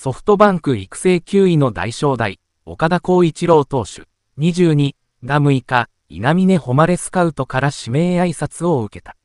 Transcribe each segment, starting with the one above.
ソフトバンク育成9位の大正大、岡田光一郎投手、22が6日、稲峰誉スカウトから指名挨拶を受けた。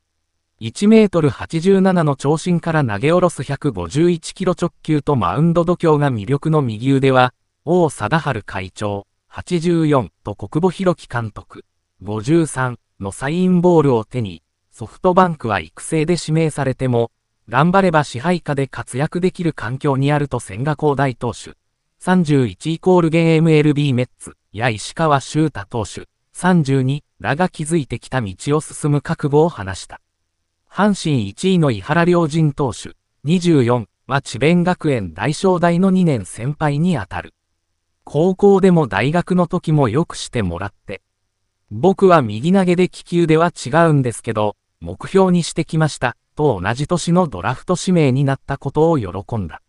1メートル87の長身から投げ下ろす151キロ直球とマウンド度胸が魅力の右腕は、王貞治会長、84と国母博樹監督、53のサインボールを手に、ソフトバンクは育成で指名されても、頑張れば支配下で活躍できる環境にあると千賀光大投手。31イコールゲーム LB メッツ、や石川修太投手。32らが築いてきた道を進む覚悟を話した。阪神1位の井原良人投手。24は智弁学園大正大の2年先輩にあたる。高校でも大学の時もよくしてもらって。僕は右投げで気球では違うんですけど、目標にしてきました。と同じ年のドラフト指名になったことを喜んだ。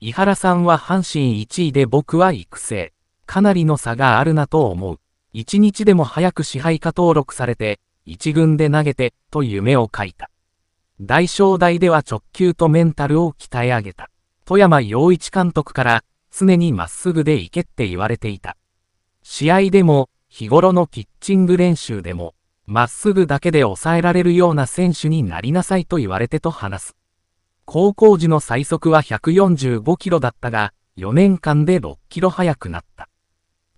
井原さんは阪神1位で僕は育成。かなりの差があるなと思う。一日でも早く支配下登録されて、一軍で投げて、と夢を書いた。大正大では直球とメンタルを鍛え上げた。富山洋一監督から常にまっすぐで行けって言われていた。試合でも、日頃のピッチング練習でも、まっすぐだけで抑えられるような選手になりなさいと言われてと話す。高校時の最速は145キロだったが、4年間で6キロ速くなった。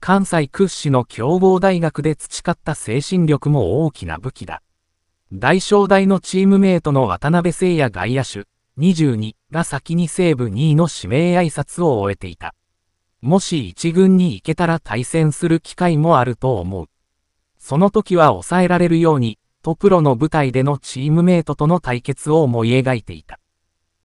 関西屈指の強豪大学で培った精神力も大きな武器だ。大正大のチームメイトの渡辺誠也外野手22が先に西武2位の指名挨拶を終えていた。もし1軍に行けたら対戦する機会もあると思う。その時は抑えられるように、とプロの舞台でのチームメイトとの対決を思い描いていた。